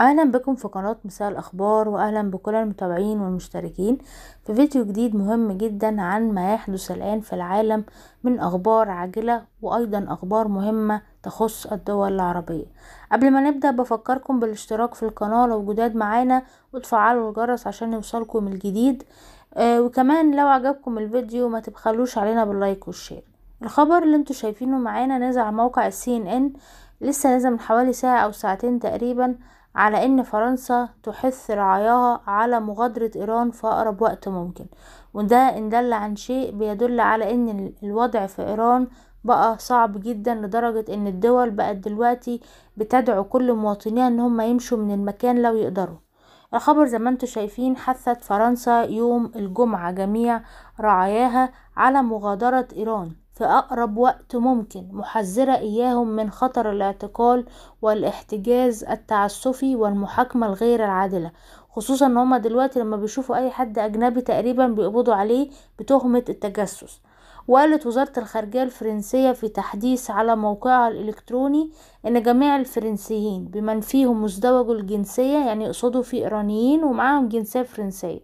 اهلا بكم في قناة مساء الاخبار واهلا بكل المتابعين والمشتركين في فيديو جديد مهم جدا عن ما يحدث الان في العالم من اخبار عاجلة وايضا اخبار مهمة تخص الدول العربية قبل ما نبدأ بفكركم بالاشتراك في القناة لو جداد معانا وتفعلوا الجرس عشان يوصلكم الجديد آه وكمان لو عجبكم الفيديو ما تبخلوش علينا باللايك والشير الخبر اللي انتم شايفينه معانا نزع على موقع السي ان ان لسه لازم حوالي ساعة أو ساعتين تقريبا على إن فرنسا تحث رعاياها على مغادرة إيران في أقرب وقت ممكن وده إن دل عن شيء بيدل على إن الوضع في إيران بقى صعب جدا لدرجة إن الدول بقت دلوقتي بتدعو كل مواطنيها إن هم يمشوا من المكان لو يقدروا الخبر زي ما انتم شايفين حثت فرنسا يوم الجمعة جميع رعاياها على مغادرة إيران في أقرب وقت ممكن محذرة إياهم من خطر الاعتقال والاحتجاز التعسفي والمحاكمة الغير العادلة خصوصا ان هما دلوقتي لما بيشوفوا اي حد اجنبي تقريبا بيقبضوا عليه بتهمة التجسس وقالت وزارة الخارجية الفرنسية في تحديث على موقعها الإلكتروني إن جميع الفرنسيين بمن فيهم مزدوجو الجنسية يعني يقصدوا في إيرانيين ومعاهم جنسية فرنسية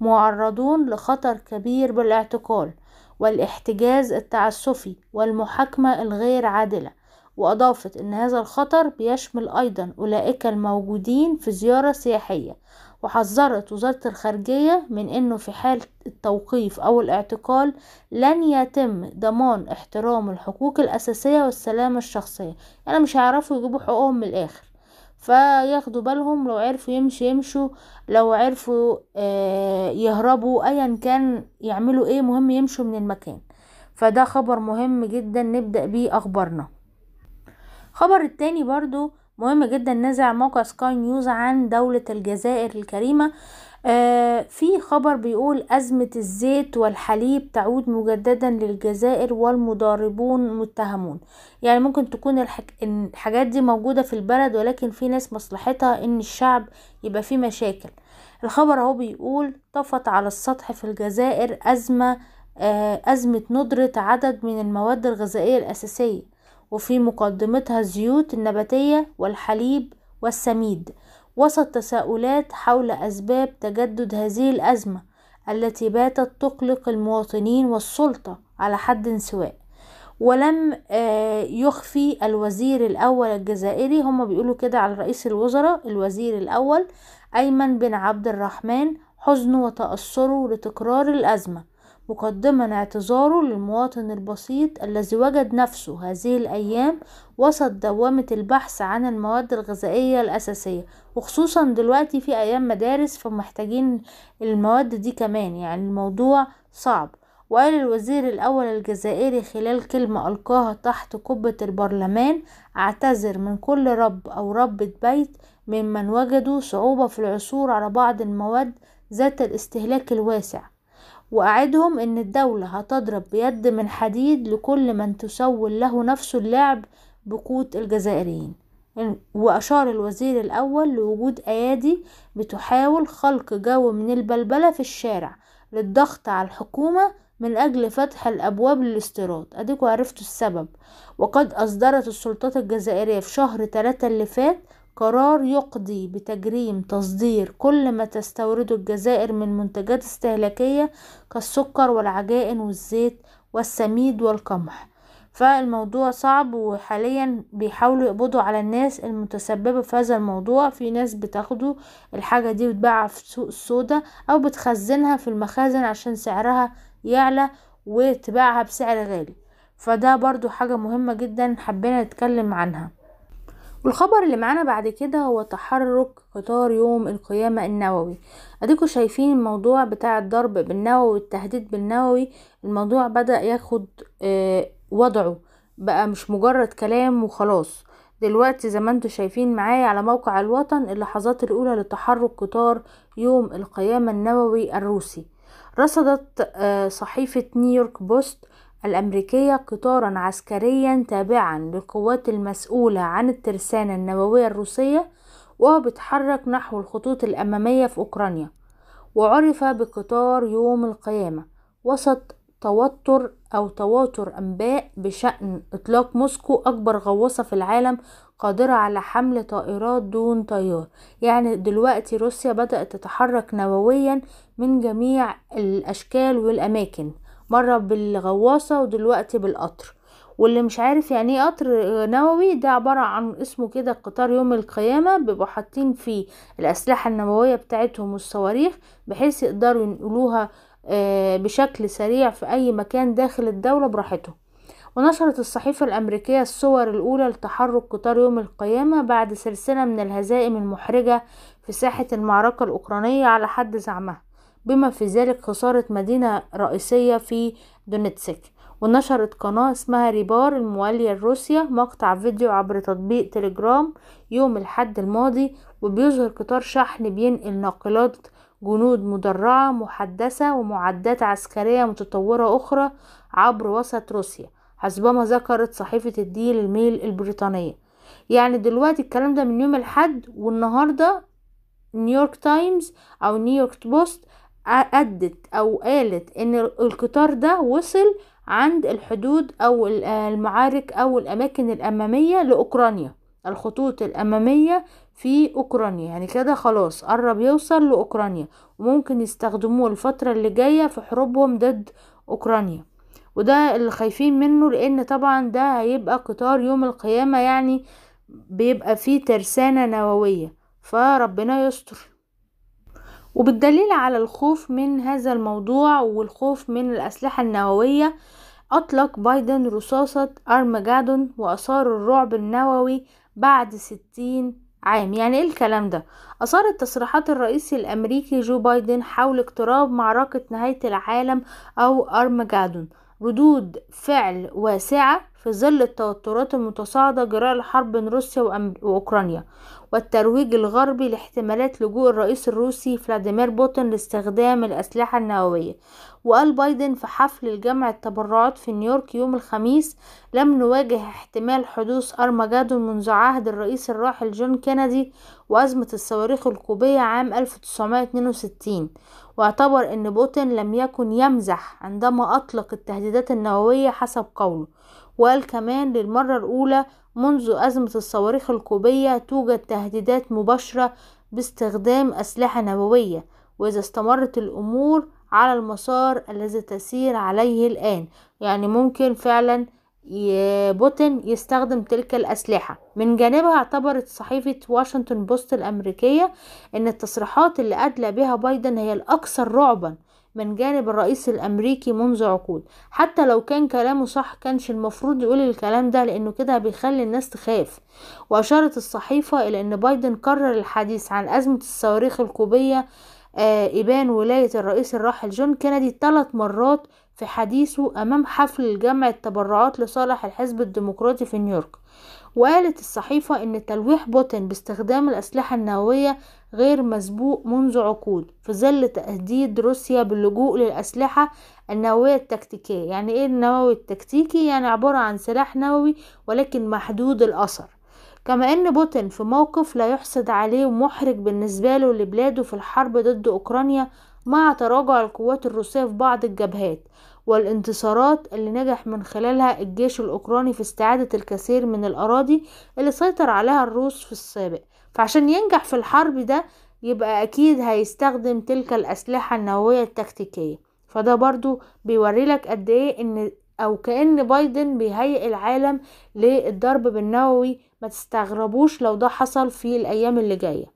معرضون لخطر كبير بالاعتقال والاحتجاز التعسفي والمحاكمة الغير عادلة وأضافت أن هذا الخطر بيشمل أيضا أولئك الموجودين في زيارة سياحية وحذرت وزارة الخارجية من أنه في حال التوقيف أو الاعتقال لن يتم ضمان احترام الحقوق الأساسية والسلامة الشخصية يعني مش هيعرفوا يجيبوا حقوقهم من الآخر فياخدوا بالهم لو عرفوا يمشوا يمشوا لو عرفوا آه يهربوا ايا كان يعملوا ايه مهم يمشوا من المكان فده خبر مهم جدا نبدأ بيه اخبارنا خبر التاني برضو مهم جدا نزع موقع سكاي نيوز عن دولة الجزائر الكريمة آه في خبر بيقول أزمة الزيت والحليب تعود مجددا للجزائر والمضاربون متهمون يعني ممكن تكون الحك... الحاجات دي موجودة في البلد ولكن في ناس مصلحتها ان الشعب يبقى فيه مشاكل الخبر اهو بيقول طفت على السطح في الجزائر أزمة آه أزمة ندرة عدد من المواد الغذائية الأساسية وفي مقدمتها الزيوت النباتية والحليب والسميد وسط تساؤلات حول أسباب تجدد هذه الأزمة التي باتت تقلق المواطنين والسلطة على حد سواء ولم آه، يخفي الوزير الأول الجزائري هم بيقولوا كده على رئيس الوزراء الوزير الأول أيمن بن عبد الرحمن حزنه وتأثره لتكرار الأزمة مقدما اعتذاره للمواطن البسيط الذي وجد نفسه هذه الأيام وسط دوامة البحث عن المواد الغذائية الأساسية وخصوصا دلوقتي في أيام مدارس فمحتاجين المواد دي كمان يعني الموضوع صعب وقال الوزير الأول الجزائري خلال كلمة ألقاها تحت قبة البرلمان أعتذر من كل رب أو ربة بيت ممن وجدوا صعوبة في العثور على بعض المواد ذات الاستهلاك الواسع وأعدهم إن الدولة هتضرب بيد من حديد لكل من تسول له نفسه اللعب بقوت الجزائريين وأشار الوزير الأول لوجود أيادي بتحاول خلق جو من البلبلة في الشارع للضغط على الحكومة من أجل فتح الأبواب للاستيراد أديكوا عرفتوا السبب وقد أصدرت السلطات الجزائرية في شهر 3 اللي فات قرار يقضي بتجريم تصدير كل ما تستورده الجزائر من منتجات استهلاكية كالسكر والعجائن والزيت والسميد والقمح فالموضوع صعب وحاليا بيحاولوا يقبضوا على الناس المتسببة في هذا الموضوع في ناس بتاخده الحاجة دي بتباعها في سوق السودا او بتخزنها في المخازن عشان سعرها يعلى وتباعها بسعر غالي فده برضو حاجة مهمة جدا حبينا نتكلم عنها والخبر اللي معانا بعد كده هو تحرك قطار يوم القيامة النووي اديكوا شايفين الموضوع بتاع الضرب بالنووي والتهديد بالنووي الموضوع بدأ ياخد آه، وضعه بقى مش مجرد كلام وخلاص دلوقتي زي ما انتم شايفين معايا على موقع الوطن اللحظات الاولى لتحرك قطار يوم القيامة النووي الروسي رصدت آه، صحيفة نيويورك بوست الأمريكية قطارا عسكريا تابعا للقوات المسؤولة عن الترسانة النووية الروسية وهو بيتحرك نحو الخطوط الأمامية في أوكرانيا وعرف بقطار يوم القيامة وسط توتر أو تواتر أنباء بشأن إطلاق موسكو أكبر غواصة في العالم قادرة على حمل طائرات دون طيار يعني دلوقتي روسيا بدأت تتحرك نوويا من جميع الأشكال والأماكن مرة بالغواصة ودلوقتي بالقطر واللي مش عارف يعني ايه قطر نووي ده عبارة عن اسمه كده قطار يوم القيامة بيبقوا حاطين فيه الأسلحة النووية بتاعتهم والصواريخ بحيث يقدروا ينقلوها آه، بشكل سريع في أي مكان داخل الدولة براحتهم ونشرت الصحيفة الأمريكية الصور الأولى لتحرك قطار يوم القيامة بعد سلسلة من الهزائم المحرجة في ساحة المعركة الأوكرانية على حد زعمها بما في ذلك خسارة مدينة رئيسية في دونيتسك ونشرت قناة اسمها ريبار الموالية لروسيا مقطع فيديو عبر تطبيق تليجرام يوم الحد الماضي وبيظهر قطار شحن بينقل ناقلات جنود مدرعة محدثة ومعدات عسكرية متطورة أخرى عبر وسط روسيا حسبما ذكرت صحيفة الديل الميل البريطانية يعني دلوقتي الكلام ده من يوم الحد والنهاردة نيويورك تايمز أو نيويورك بوست أدت أو قالت إن القطار ده وصل عند الحدود أو المعارك أو الأماكن الأمامية لأوكرانيا الخطوط الأمامية في أوكرانيا يعني كده خلاص قرب يوصل لأوكرانيا وممكن يستخدموه الفترة اللي جاية في حروبهم ضد أوكرانيا وده اللي خايفين منه لأن طبعا ده هيبقى قطار يوم القيامة يعني بيبقى فيه ترسانة نووية فربنا يستر وبالدليل على الخوف من هذا الموضوع والخوف من الأسلحة النووية أطلق بايدن رصاصة أرمجادون وأثار الرعب النووي بعد ستين عام يعني ايه الكلام ده اثارت تصريحات الرئيس الامريكي جو بايدن حول اقتراب معركة نهاية العالم او ارمجادون ردود فعل واسعة في ظل التوترات المتصاعدة جراء الحرب بين روسيا وأوكرانيا والترويج الغربي لاحتمالات لجوء الرئيس الروسي فلاديمير بوتين لاستخدام الأسلحة النووية وقال بايدن في حفل الجمع التبرعات في نيويورك يوم الخميس لم نواجه احتمال حدوث أرمجادون منذ عهد الرئيس الراحل جون كينيدي وأزمة الصواريخ الكوبية عام 1962 واعتبر أن بوتين لم يكن يمزح عندما أطلق التهديدات النووية حسب قوله وقال كمان للمرة الأولى منذ أزمة الصواريخ الكوبية توجد تهديدات مباشرة باستخدام أسلحة نووية وإذا استمرت الأمور على المسار الذي تسير عليه الآن يعني ممكن فعلا بوتين يستخدم تلك الأسلحة من جانبها اعتبرت صحيفة واشنطن بوست الأمريكية أن التصريحات اللي أدلى بها بايدن هي الأكثر رعبا من جانب الرئيس الامريكي منذ عقود حتى لو كان كلامه صح كانش المفروض يقول الكلام ده لانه كده بيخلي الناس تخاف واشارت الصحيفة الى ان بايدن كرر الحديث عن ازمة الصواريخ الكوبية آه، إبان ولاية الرئيس الراحل جون كندي ثلاث مرات في حديثه أمام حفل جمع التبرعات لصالح الحزب الديمقراطي في نيويورك وقالت الصحيفة أن تلويح بوتين باستخدام الأسلحة النووية غير مسبوق منذ عقود في ظل تهديد روسيا باللجوء للأسلحة النووية التكتيكية يعني إيه النووي التكتيكي؟ يعني عبارة عن سلاح نووي ولكن محدود الأثر كما أن بوتين في موقف لا يحسد عليه ومحرج بالنسبة له لبلاده في الحرب ضد أوكرانيا مع تراجع القوات الروسية في بعض الجبهات والانتصارات اللي نجح من خلالها الجيش الأوكراني في استعادة الكثير من الأراضي اللي سيطر عليها الروس في السابق فعشان ينجح في الحرب ده يبقى أكيد هيستخدم تلك الأسلحة النووية التكتيكية فده برضو بيوري لك قد إيه إن أو كأن بايدن بيهيئ العالم للضرب بالنووي ما تستغربوش لو ده حصل في الأيام اللي جاية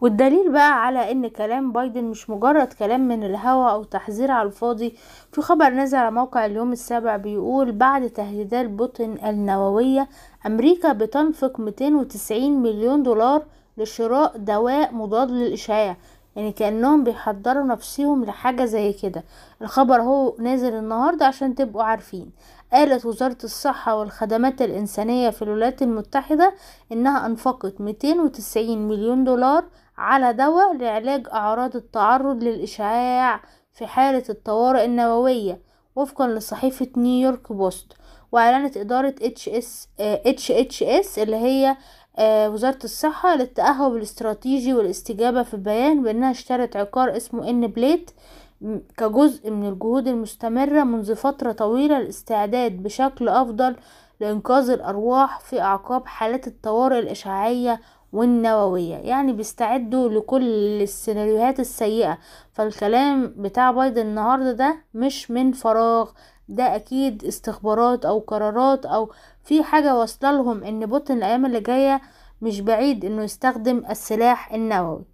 والدليل بقى على ان كلام بايدن مش مجرد كلام من الهوا او تحذير على الفاضي في خبر نزل على موقع اليوم السابع بيقول بعد تهديدات بوتين النووية امريكا بتنفق 290 مليون دولار لشراء دواء مضاد للاشعاع يعني كأنهم بيحضروا نفسهم لحاجة زي كده الخبر هو نازل النهاردة عشان تبقوا عارفين قالت وزارة الصحة والخدمات الإنسانية في الولايات المتحدة إنها أنفقت 290 مليون دولار على دواء لعلاج أعراض التعرض للإشعاع في حالة الطوارئ النووية وفقا لصحيفة نيويورك بوست وأعلنت إدارة اتش اس اس اللي هي آه، وزارة الصحة للتأهب الاستراتيجي والاستجابة في البيان بأنها اشترت عقار اسمه إن بليت كجزء من الجهود المستمرة منذ فترة طويلة للاستعداد بشكل أفضل لإنقاذ الأرواح في أعقاب حالات الطوارئ الإشعاعية والنووية يعني بيستعدوا لكل السيناريوهات السيئة فالكلام بتاع بايدن النهاردة ده مش من فراغ ده أكيد استخبارات أو قرارات أو في حاجة واصلة لهم إن بوتين الأيام اللي جاية مش بعيد إنه يستخدم السلاح النووي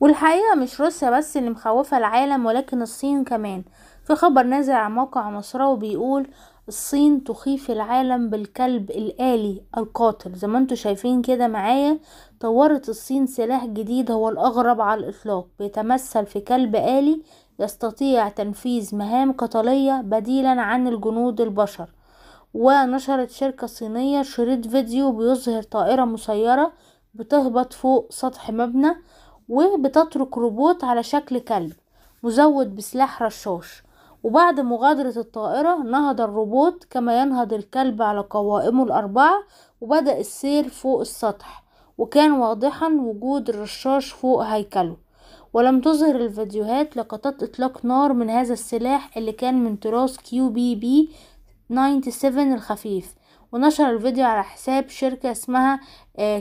والحقيقة مش روسيا بس اللي مخوفة العالم ولكن الصين كمان في خبر نازل عن موقع مصراوي بيقول الصين تخيف العالم بالكلب الآلي القاتل زي ما انتوا شايفين كده معايا طورت الصين سلاح جديد هو الأغرب على الإطلاق بيتمثل في كلب آلي يستطيع تنفيذ مهام قتالية بديلا عن الجنود البشر ونشرت شركة صينية شريط فيديو بيظهر طائرة مسيرة بتهبط فوق سطح مبنى وبتترك روبوت على شكل كلب مزود بسلاح رشاش وبعد مغادرة الطائرة نهض الروبوت كما ينهض الكلب على قوائمه الأربعة وبدأ السير فوق السطح وكان واضحا وجود الرشاش فوق هيكله ولم تظهر الفيديوهات لقطات إطلاق نار من هذا السلاح اللي كان من تراث كيو بي بي 97 الخفيف ونشر الفيديو على حساب شركة اسمها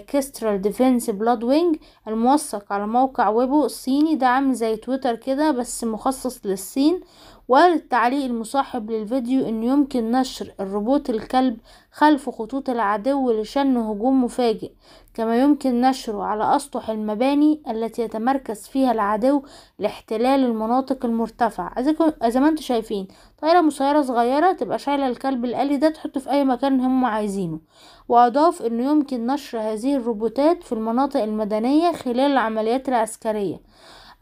كسترال ديفنس بلاد وينج الموثق على موقع ويبو الصيني ده عامل زي تويتر كده بس مخصص للصين والتعليق المصاحب للفيديو ان يمكن نشر الروبوت الكلب خلف خطوط العدو لشن هجوم مفاجئ كما يمكن نشره على اسطح المباني التي يتمركز فيها العدو لاحتلال المناطق المرتفعة زي ما انتم شايفين طائرة مسيرة صغيرة تبقى شايلة الكلب الآلي ده تحطه في اي مكان هم عايزينه وأضاف أنه يمكن نشر هذه الروبوتات في المناطق المدنية خلال العمليات العسكرية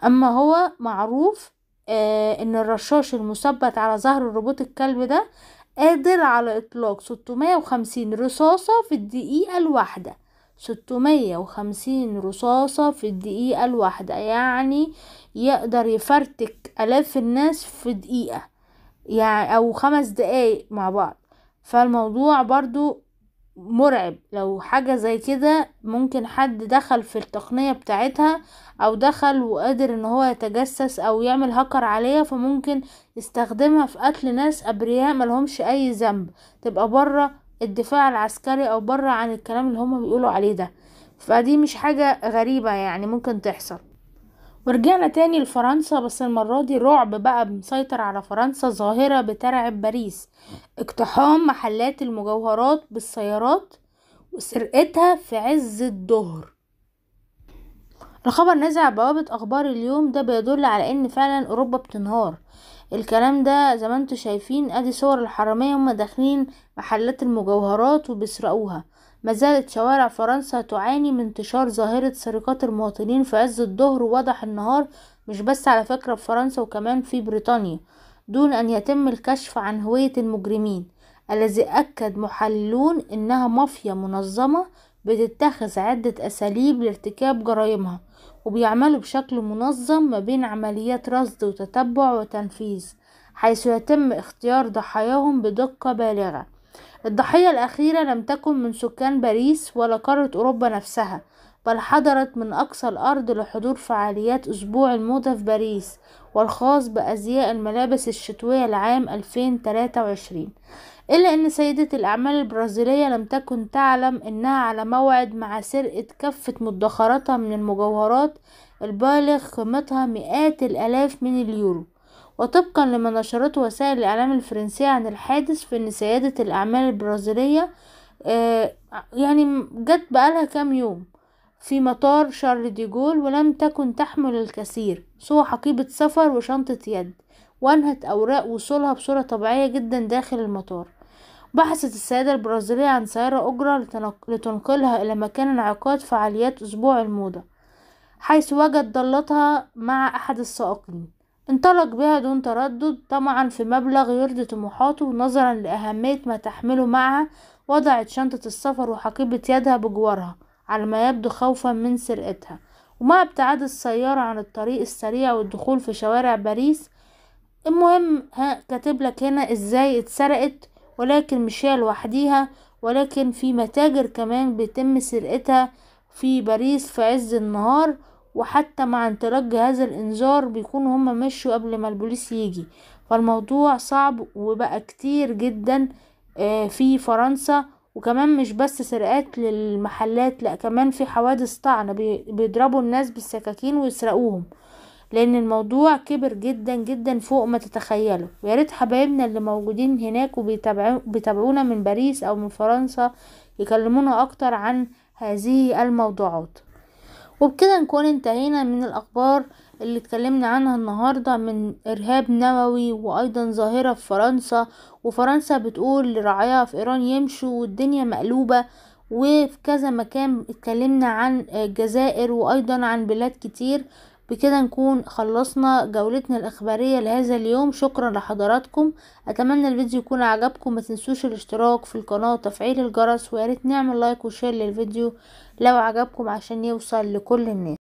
أما هو معروف آه، أن الرشاش المثبت على ظهر الروبوت الكلب ده قادر على إطلاق 650 رصاصة في الدقيقة الواحدة 650 رصاصة في الدقيقة الواحدة يعني يقدر يفرتك آلاف الناس في دقيقة يعني أو خمس دقايق مع بعض فالموضوع برضو مرعب لو حاجة زي كده ممكن حد دخل في التقنية بتاعتها او دخل وقادر ان هو يتجسس او يعمل هاكر عليها فممكن يستخدمها في قتل ناس ابرياء ملهمش اي ذنب تبقى بره الدفاع العسكري او بره عن الكلام اللي هما بيقولوا عليه ده فدي مش حاجة غريبة يعني ممكن تحصل ورجعنا تاني لفرنسا بس المرة دي رعب بقى مسيطر على فرنسا ظاهرة بترعب باريس اقتحام محلات المجوهرات بالسيارات وسرقتها في عز الظهر الخبر نزع بوابة أخبار اليوم ده بيدل على إن فعلا أوروبا بتنهار الكلام ده زي ما انتوا شايفين ادي صور الحرامية هما داخلين محلات المجوهرات وبيسرقوها ما زالت شوارع فرنسا تعاني من انتشار ظاهرة سرقات المواطنين في عز الظهر ووضح النهار مش بس على فكرة في فرنسا وكمان في بريطانيا دون أن يتم الكشف عن هوية المجرمين الذي أكد محللون إنها مافيا منظمة بتتخذ عدة أساليب لارتكاب جرائمها وبيعملوا بشكل منظم ما بين عمليات رصد وتتبع وتنفيذ حيث يتم اختيار ضحاياهم بدقة بالغة الضحية الأخيرة لم تكن من سكان باريس ولا قارة أوروبا نفسها بل حضرت من أقصى الأرض لحضور فعاليات أسبوع الموضة في باريس والخاص بأزياء الملابس الشتوية لعام 2023 إلا أن سيدة الأعمال البرازيلية لم تكن تعلم أنها على موعد مع سرقة كافة مدخراتها من المجوهرات البالغ قيمتها مئات الألاف من اليورو وطبقا لما نشرته وسائل الإعلام الفرنسية عن الحادث فإن سيادة الأعمال البرازيلية آه، يعني جت بقالها كام يوم في مطار شارل ديجول ولم تكن تحمل الكثير سوى حقيبة سفر وشنطة يد وأنهت أوراق وصولها بصورة طبيعية جدا داخل المطار بحثت السيدة البرازيلية عن سيارة أجرة لتنقلها إلى مكان انعقاد فعاليات أسبوع الموضة حيث وجد ضالتها مع أحد السائقين انطلق بها دون تردد طمعا في مبلغ يرضي طموحاته ونظرا لأهمية ما تحمله معها وضعت شنطة السفر وحقيبة يدها بجوارها على ما يبدو خوفا من سرقتها ومع ابتعاد السيارة عن الطريق السريع والدخول في شوارع باريس المهم كاتب لك هنا ازاي اتسرقت ولكن مش هي لوحديها ولكن في متاجر كمان بيتم سرقتها في باريس في عز النهار وحتى مع انطلاق هذا الانذار بيكونوا هما مشوا قبل ما البوليس يجي فالموضوع صعب وبقى كتير جدا آه، في فرنسا وكمان مش بس سرقات للمحلات لا كمان في حوادث طعن بيضربوا الناس بالسكاكين ويسرقوهم لان الموضوع كبر جدا جدا فوق ما تتخيله وياريت حبايبنا اللي موجودين هناك وبيتابعونا من باريس او من فرنسا يكلمونا اكتر عن هذه الموضوعات وبكده نكون انتهينا من الأخبار اللي اتكلمنا عنها النهاردة من إرهاب نووي وأيضا ظاهرة في فرنسا وفرنسا بتقول لرعاية في إيران يمشوا والدنيا مقلوبة وفي كذا مكان اتكلمنا عن الجزائر وأيضا عن بلاد كتير بكده نكون خلصنا جولتنا الاخبارية لهذا اليوم شكرا لحضراتكم اتمنى الفيديو يكون عجبكم ما تنسوش الاشتراك في القناة وتفعيل الجرس وياريت نعمل لايك وشير للفيديو لو عجبكم عشان يوصل لكل الناس